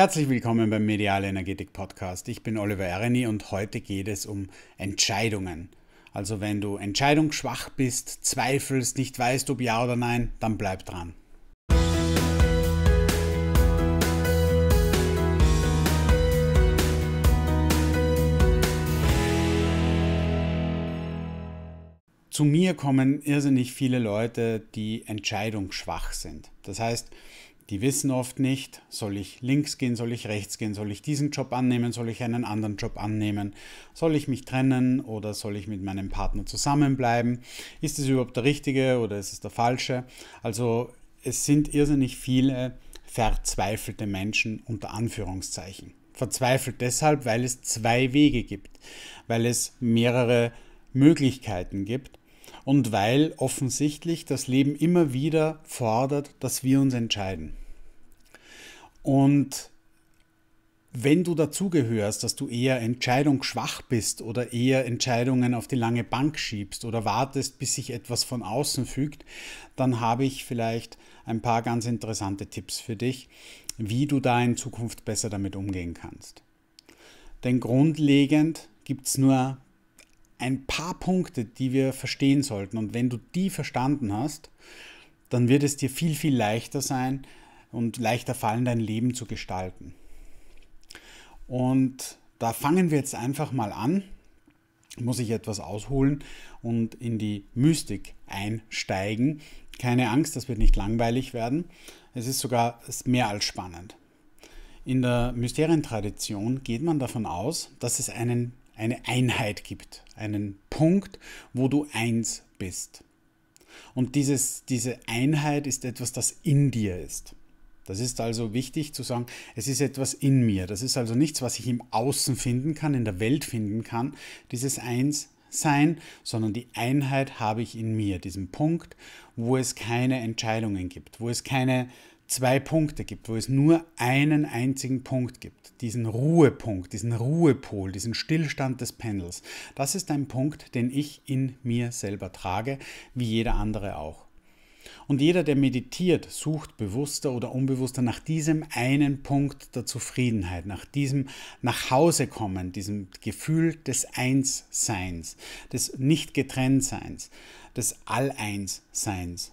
Herzlich willkommen beim Mediale Energetik Podcast. Ich bin Oliver Ereni und heute geht es um Entscheidungen. Also wenn du entscheidungsschwach bist, zweifelst, nicht weißt, ob ja oder nein, dann bleib dran. Zu mir kommen irrsinnig viele Leute, die entscheidungsschwach sind. Das heißt, die wissen oft nicht, soll ich links gehen, soll ich rechts gehen, soll ich diesen Job annehmen, soll ich einen anderen Job annehmen, soll ich mich trennen oder soll ich mit meinem Partner zusammenbleiben, ist es überhaupt der richtige oder ist es der falsche. Also es sind irrsinnig viele verzweifelte Menschen unter Anführungszeichen. Verzweifelt deshalb, weil es zwei Wege gibt, weil es mehrere Möglichkeiten gibt und weil offensichtlich das Leben immer wieder fordert, dass wir uns entscheiden. Und wenn du dazugehörst, dass du eher entscheidungsschwach bist oder eher Entscheidungen auf die lange Bank schiebst oder wartest, bis sich etwas von außen fügt, dann habe ich vielleicht ein paar ganz interessante Tipps für dich, wie du da in Zukunft besser damit umgehen kannst. Denn grundlegend gibt es nur ein paar Punkte, die wir verstehen sollten. Und wenn du die verstanden hast, dann wird es dir viel, viel leichter sein und leichter fallen, dein Leben zu gestalten. Und da fangen wir jetzt einfach mal an. Muss ich etwas ausholen und in die Mystik einsteigen. Keine Angst, das wird nicht langweilig werden. Es ist sogar mehr als spannend. In der Mysterientradition geht man davon aus, dass es einen, eine Einheit gibt einen Punkt, wo du eins bist. Und dieses, diese Einheit ist etwas, das in dir ist. Das ist also wichtig zu sagen, es ist etwas in mir. Das ist also nichts, was ich im Außen finden kann, in der Welt finden kann, dieses Eins-Sein, sondern die Einheit habe ich in mir, diesen Punkt, wo es keine Entscheidungen gibt, wo es keine zwei Punkte gibt, wo es nur einen einzigen Punkt gibt, diesen Ruhepunkt, diesen Ruhepol, diesen Stillstand des Pendels, das ist ein Punkt, den ich in mir selber trage, wie jeder andere auch. Und jeder, der meditiert, sucht bewusster oder unbewusster nach diesem einen Punkt der Zufriedenheit, nach diesem nach Hause kommen, diesem Gefühl des Einsseins, des nicht getrennt seins des Alleins-Seins.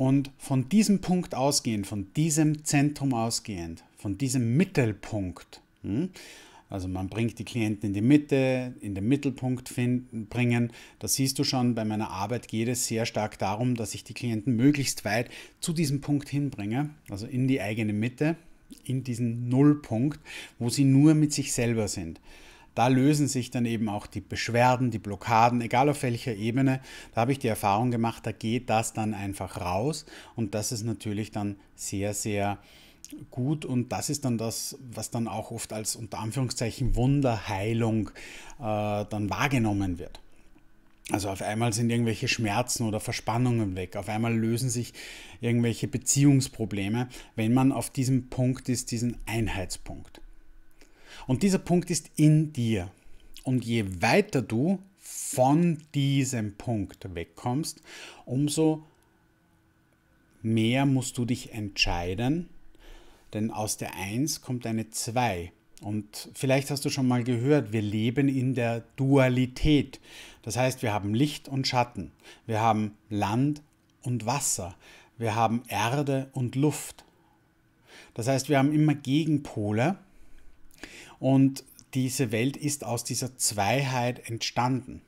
Und von diesem Punkt ausgehend, von diesem Zentrum ausgehend, von diesem Mittelpunkt, hm, also man bringt die Klienten in die Mitte, in den Mittelpunkt finden, bringen. Das siehst du schon, bei meiner Arbeit geht es sehr stark darum, dass ich die Klienten möglichst weit zu diesem Punkt hinbringe, also in die eigene Mitte, in diesen Nullpunkt, wo sie nur mit sich selber sind da lösen sich dann eben auch die Beschwerden, die Blockaden, egal auf welcher Ebene. Da habe ich die Erfahrung gemacht, da geht das dann einfach raus und das ist natürlich dann sehr, sehr gut und das ist dann das, was dann auch oft als unter Anführungszeichen Wunderheilung äh, dann wahrgenommen wird. Also auf einmal sind irgendwelche Schmerzen oder Verspannungen weg, auf einmal lösen sich irgendwelche Beziehungsprobleme, wenn man auf diesem Punkt ist, diesen Einheitspunkt. Und dieser Punkt ist in dir. Und je weiter du von diesem Punkt wegkommst, umso mehr musst du dich entscheiden, denn aus der 1 kommt eine 2. Und vielleicht hast du schon mal gehört, wir leben in der Dualität. Das heißt, wir haben Licht und Schatten, wir haben Land und Wasser, wir haben Erde und Luft. Das heißt, wir haben immer Gegenpole und diese Welt ist aus dieser Zweiheit entstanden.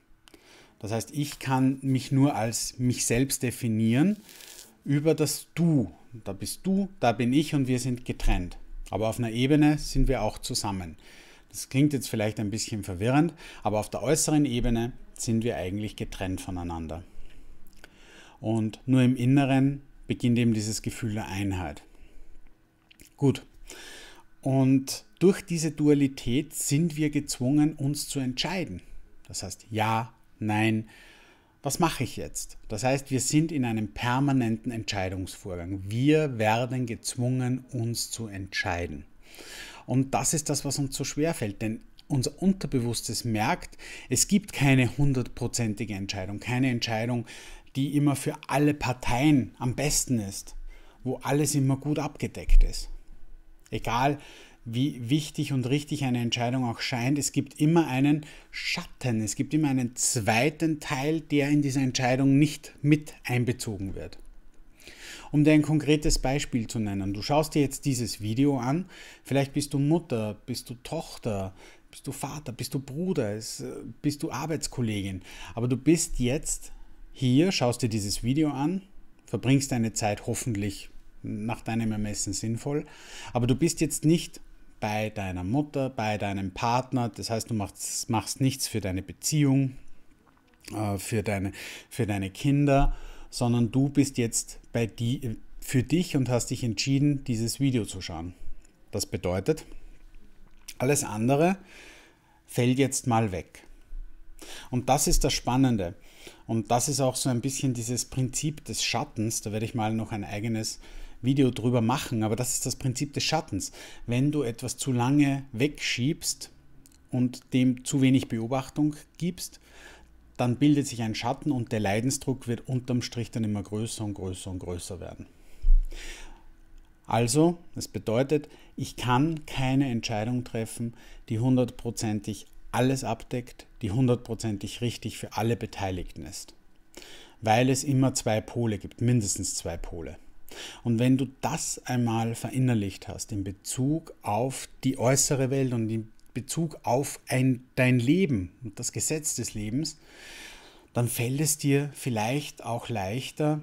Das heißt, ich kann mich nur als mich selbst definieren über das Du. Da bist du, da bin ich und wir sind getrennt. Aber auf einer Ebene sind wir auch zusammen. Das klingt jetzt vielleicht ein bisschen verwirrend, aber auf der äußeren Ebene sind wir eigentlich getrennt voneinander. Und nur im Inneren beginnt eben dieses Gefühl der Einheit. Gut, und durch diese Dualität sind wir gezwungen, uns zu entscheiden. Das heißt, ja, nein, was mache ich jetzt? Das heißt, wir sind in einem permanenten Entscheidungsvorgang. Wir werden gezwungen, uns zu entscheiden. Und das ist das, was uns so schwer fällt, denn unser Unterbewusstes merkt, es gibt keine hundertprozentige Entscheidung, keine Entscheidung, die immer für alle Parteien am besten ist, wo alles immer gut abgedeckt ist egal wie wichtig und richtig eine Entscheidung auch scheint, es gibt immer einen Schatten, es gibt immer einen zweiten Teil, der in dieser Entscheidung nicht mit einbezogen wird. Um dir ein konkretes Beispiel zu nennen, du schaust dir jetzt dieses Video an, vielleicht bist du Mutter, bist du Tochter, bist du Vater, bist du Bruder, äh, bist du Arbeitskollegin, aber du bist jetzt hier, schaust dir dieses Video an, verbringst deine Zeit hoffentlich nach deinem Ermessen sinnvoll. Aber du bist jetzt nicht bei deiner Mutter, bei deinem Partner. Das heißt, du machst, machst nichts für deine Beziehung, äh, für, deine, für deine Kinder, sondern du bist jetzt bei die, für dich und hast dich entschieden, dieses Video zu schauen. Das bedeutet, alles andere fällt jetzt mal weg. Und das ist das Spannende. Und das ist auch so ein bisschen dieses Prinzip des Schattens. Da werde ich mal noch ein eigenes Video drüber machen, aber das ist das Prinzip des Schattens. Wenn du etwas zu lange wegschiebst und dem zu wenig Beobachtung gibst, dann bildet sich ein Schatten und der Leidensdruck wird unterm Strich dann immer größer und größer und größer werden. Also, das bedeutet, ich kann keine Entscheidung treffen, die hundertprozentig alles abdeckt, die hundertprozentig richtig für alle Beteiligten ist. Weil es immer zwei Pole gibt, mindestens zwei Pole. Und wenn du das einmal verinnerlicht hast in Bezug auf die äußere Welt und in Bezug auf ein, dein Leben und das Gesetz des Lebens, dann fällt es dir vielleicht auch leichter,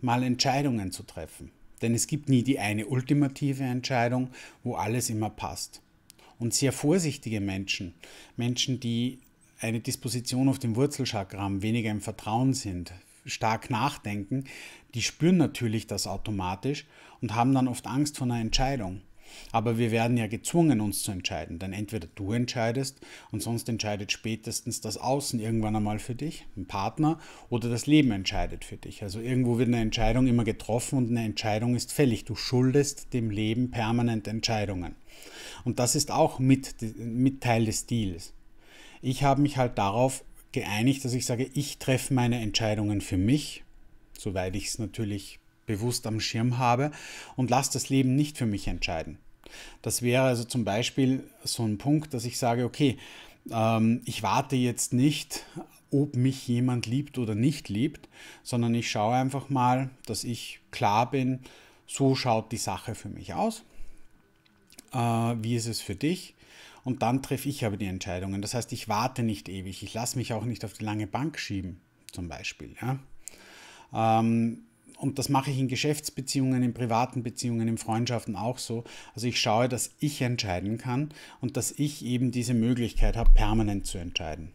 mal Entscheidungen zu treffen. Denn es gibt nie die eine ultimative Entscheidung, wo alles immer passt. Und sehr vorsichtige Menschen, Menschen, die eine Disposition auf dem Wurzelchakra haben, weniger im Vertrauen sind, stark nachdenken, die spüren natürlich das automatisch und haben dann oft Angst vor einer Entscheidung. Aber wir werden ja gezwungen, uns zu entscheiden, denn entweder du entscheidest und sonst entscheidet spätestens das Außen irgendwann einmal für dich, ein Partner, oder das Leben entscheidet für dich. Also irgendwo wird eine Entscheidung immer getroffen und eine Entscheidung ist fällig. Du schuldest dem Leben permanent Entscheidungen. Und das ist auch mit, mit Teil des Deals. Ich habe mich halt darauf geeinigt, dass ich sage, ich treffe meine Entscheidungen für mich, soweit ich es natürlich bewusst am Schirm habe, und lasse das Leben nicht für mich entscheiden. Das wäre also zum Beispiel so ein Punkt, dass ich sage, okay, ähm, ich warte jetzt nicht, ob mich jemand liebt oder nicht liebt, sondern ich schaue einfach mal, dass ich klar bin, so schaut die Sache für mich aus, äh, wie ist es für dich und dann treffe ich aber die Entscheidungen. Das heißt, ich warte nicht ewig, ich lasse mich auch nicht auf die lange Bank schieben, zum Beispiel. Ja? Ähm, und das mache ich in Geschäftsbeziehungen, in privaten Beziehungen, in Freundschaften auch so. Also ich schaue, dass ich entscheiden kann und dass ich eben diese Möglichkeit habe, permanent zu entscheiden.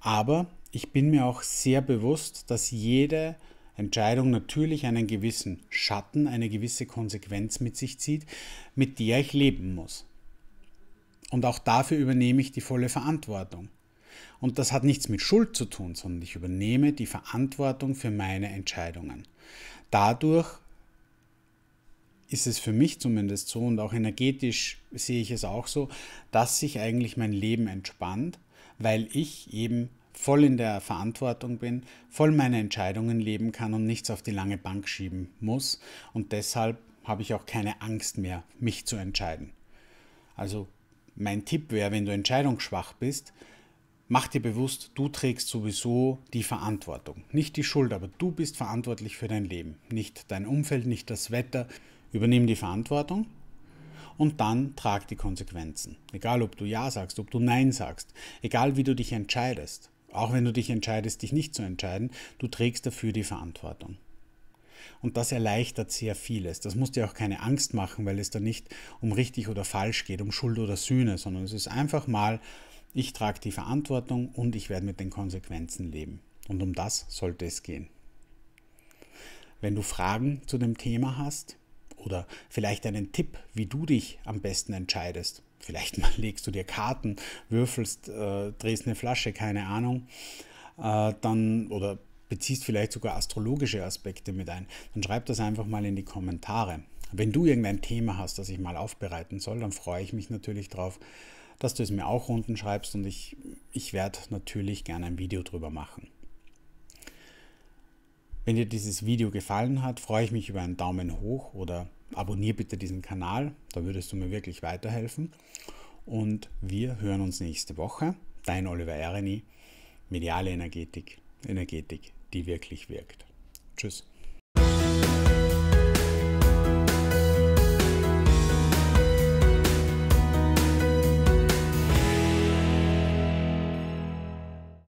Aber ich bin mir auch sehr bewusst, dass jede Entscheidung natürlich einen gewissen Schatten, eine gewisse Konsequenz mit sich zieht, mit der ich leben muss. Und auch dafür übernehme ich die volle Verantwortung. Und das hat nichts mit Schuld zu tun, sondern ich übernehme die Verantwortung für meine Entscheidungen. Dadurch ist es für mich zumindest so und auch energetisch sehe ich es auch so, dass sich eigentlich mein Leben entspannt, weil ich eben voll in der Verantwortung bin, voll meine Entscheidungen leben kann und nichts auf die lange Bank schieben muss. Und deshalb habe ich auch keine Angst mehr, mich zu entscheiden. Also mein Tipp wäre, wenn du entscheidungsschwach bist, mach dir bewusst, du trägst sowieso die Verantwortung. Nicht die Schuld, aber du bist verantwortlich für dein Leben. Nicht dein Umfeld, nicht das Wetter. Übernimm die Verantwortung und dann trag die Konsequenzen. Egal, ob du Ja sagst, ob du Nein sagst, egal wie du dich entscheidest. Auch wenn du dich entscheidest, dich nicht zu entscheiden, du trägst dafür die Verantwortung. Und das erleichtert sehr vieles. Das muss dir auch keine Angst machen, weil es da nicht um richtig oder falsch geht, um Schuld oder Sühne, sondern es ist einfach mal, ich trage die Verantwortung und ich werde mit den Konsequenzen leben. Und um das sollte es gehen. Wenn du Fragen zu dem Thema hast oder vielleicht einen Tipp, wie du dich am besten entscheidest, vielleicht mal legst du dir Karten, würfelst, äh, drehst eine Flasche, keine Ahnung, äh, dann oder beziehst vielleicht sogar astrologische Aspekte mit ein, dann schreib das einfach mal in die Kommentare. Wenn du irgendein Thema hast, das ich mal aufbereiten soll, dann freue ich mich natürlich darauf, dass du es mir auch unten schreibst und ich, ich werde natürlich gerne ein Video drüber machen. Wenn dir dieses Video gefallen hat, freue ich mich über einen Daumen hoch oder abonniere bitte diesen Kanal, da würdest du mir wirklich weiterhelfen. Und wir hören uns nächste Woche. Dein Oliver Ereni, Mediale Energetik, Energetik die wirklich wirkt. Tschüss.